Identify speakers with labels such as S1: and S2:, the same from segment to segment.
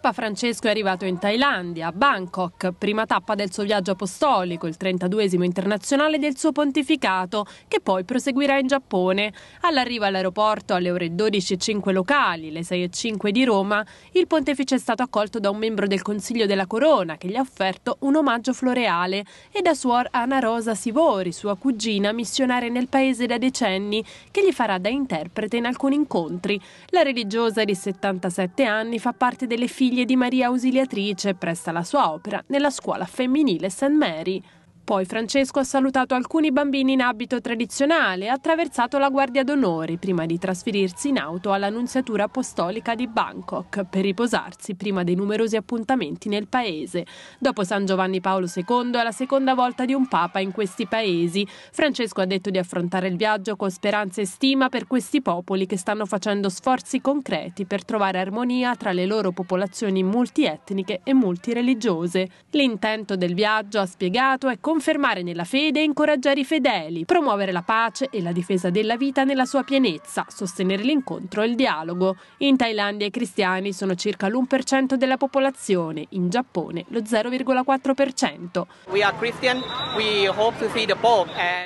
S1: Papa Francesco è arrivato in Thailandia, a Bangkok, prima tappa del suo viaggio apostolico, il 32 esimo internazionale del suo pontificato, che poi proseguirà in Giappone. All'arrivo all'aeroporto alle ore 12.05 locali, le 6.05 di Roma, il pontefice è stato accolto da un membro del Consiglio della Corona che gli ha offerto un omaggio floreale e da suor Anna Rosa Sivori, sua cugina missionaria nel paese da decenni, che gli farà da interprete in alcuni incontri. La religiosa di 77 anni fa parte delle figlie figlie di Maria Ausiliatrice presta la sua opera nella scuola femminile St. Mary. Poi Francesco ha salutato alcuni bambini in abito tradizionale e ha attraversato la Guardia d'Onore prima di trasferirsi in auto all'Annunziatura Apostolica di Bangkok per riposarsi prima dei numerosi appuntamenti nel paese. Dopo San Giovanni Paolo II è la seconda volta di un papa in questi paesi. Francesco ha detto di affrontare il viaggio con speranza e stima per questi popoli che stanno facendo sforzi concreti per trovare armonia tra le loro popolazioni multietniche e multireligiose. L'intento del viaggio, ha spiegato, è confermato confermare nella fede e incoraggiare i fedeli, promuovere la pace e la difesa della vita nella sua pienezza, sostenere l'incontro e il dialogo. In Thailandia i cristiani sono circa l'1% della popolazione, in Giappone lo 0,4%.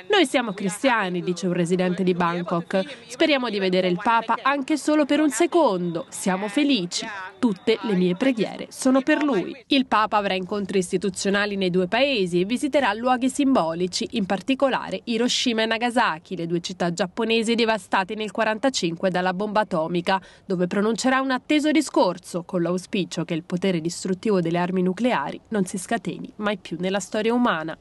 S1: Noi siamo cristiani, dice un residente di Bangkok. Speriamo di vedere il Papa anche solo per un secondo. Siamo felici. Tutte le mie preghiere sono per lui. Il Papa avrà incontri istituzionali nei due paesi e visiterà luoghi simbolici, in particolare Hiroshima e Nagasaki, le due città giapponesi devastate nel 1945 dalla bomba atomica, dove pronuncerà un atteso discorso con l'auspicio che il potere distruttivo delle armi nucleari non si scateni mai più nella storia umana.